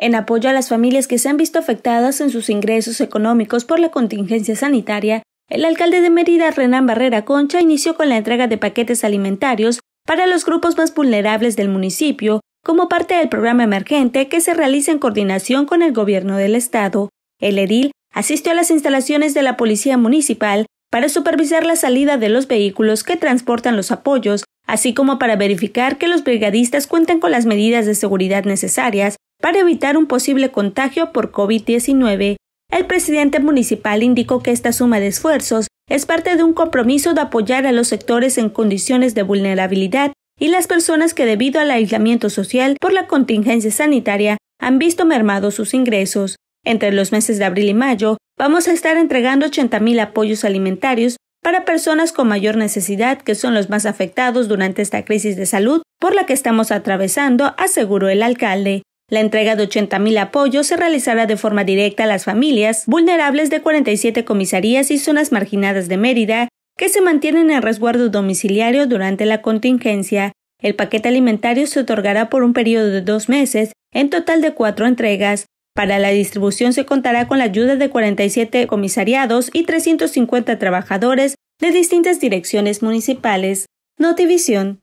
en apoyo a las familias que se han visto afectadas en sus ingresos económicos por la contingencia sanitaria, el alcalde de Mérida, Renán Barrera Concha, inició con la entrega de paquetes alimentarios para los grupos más vulnerables del municipio, como parte del programa emergente que se realiza en coordinación con el gobierno del estado. El edil asistió a las instalaciones de la Policía Municipal para supervisar la salida de los vehículos que transportan los apoyos, así como para verificar que los brigadistas cuenten con las medidas de seguridad necesarias para evitar un posible contagio por COVID-19, el presidente municipal indicó que esta suma de esfuerzos es parte de un compromiso de apoyar a los sectores en condiciones de vulnerabilidad y las personas que debido al aislamiento social por la contingencia sanitaria han visto mermados sus ingresos. Entre los meses de abril y mayo vamos a estar entregando 80.000 apoyos alimentarios para personas con mayor necesidad que son los más afectados durante esta crisis de salud por la que estamos atravesando, aseguró el alcalde. La entrega de 80.000 apoyos se realizará de forma directa a las familias vulnerables de 47 comisarías y zonas marginadas de Mérida que se mantienen en resguardo domiciliario durante la contingencia. El paquete alimentario se otorgará por un periodo de dos meses, en total de cuatro entregas. Para la distribución se contará con la ayuda de 47 comisariados y 350 trabajadores de distintas direcciones municipales. Notivisión.